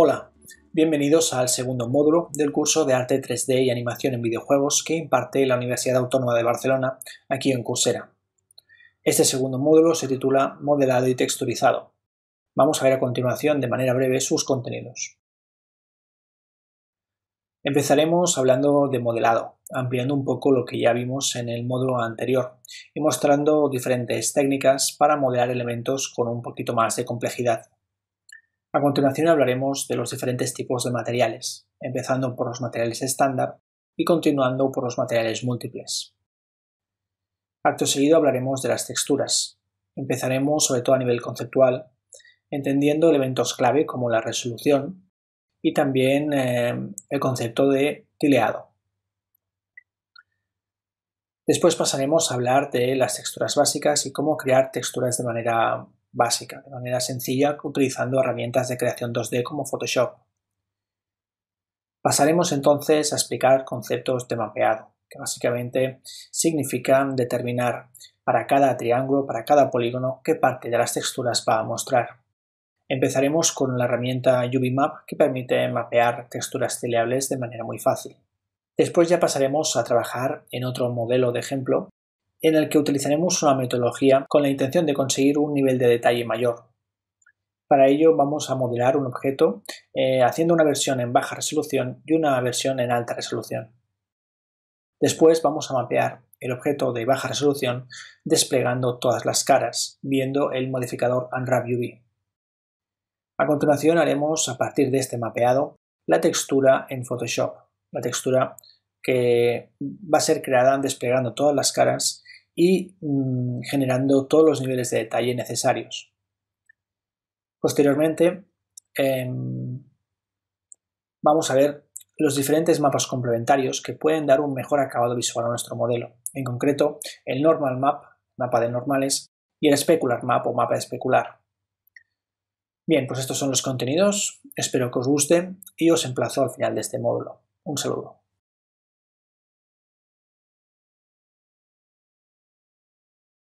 Hola, bienvenidos al segundo módulo del curso de Arte 3D y Animación en Videojuegos que imparte la Universidad Autónoma de Barcelona aquí en Coursera. Este segundo módulo se titula Modelado y Texturizado. Vamos a ver a continuación de manera breve sus contenidos. Empezaremos hablando de modelado, ampliando un poco lo que ya vimos en el módulo anterior y mostrando diferentes técnicas para modelar elementos con un poquito más de complejidad. A continuación hablaremos de los diferentes tipos de materiales, empezando por los materiales estándar y continuando por los materiales múltiples. Acto seguido hablaremos de las texturas. Empezaremos sobre todo a nivel conceptual, entendiendo elementos clave como la resolución y también eh, el concepto de tileado. Después pasaremos a hablar de las texturas básicas y cómo crear texturas de manera básica, de manera sencilla, utilizando herramientas de creación 2D como Photoshop. Pasaremos entonces a explicar conceptos de mapeado, que básicamente significan determinar para cada triángulo, para cada polígono, qué parte de las texturas va a mostrar. Empezaremos con la herramienta UVMap que permite mapear texturas celeables de manera muy fácil. Después ya pasaremos a trabajar en otro modelo de ejemplo en el que utilizaremos una metodología con la intención de conseguir un nivel de detalle mayor. Para ello vamos a modelar un objeto eh, haciendo una versión en baja resolución y una versión en alta resolución. Después vamos a mapear el objeto de baja resolución desplegando todas las caras, viendo el modificador Unwrap UV. A continuación haremos a partir de este mapeado la textura en Photoshop, la textura que va a ser creada desplegando todas las caras y mm, generando todos los niveles de detalle necesarios. Posteriormente, em, vamos a ver los diferentes mapas complementarios que pueden dar un mejor acabado visual a nuestro modelo. En concreto, el Normal Map, mapa de normales, y el Specular Map o mapa especular. Bien, pues estos son los contenidos, espero que os guste y os emplazo al final de este módulo. Un saludo.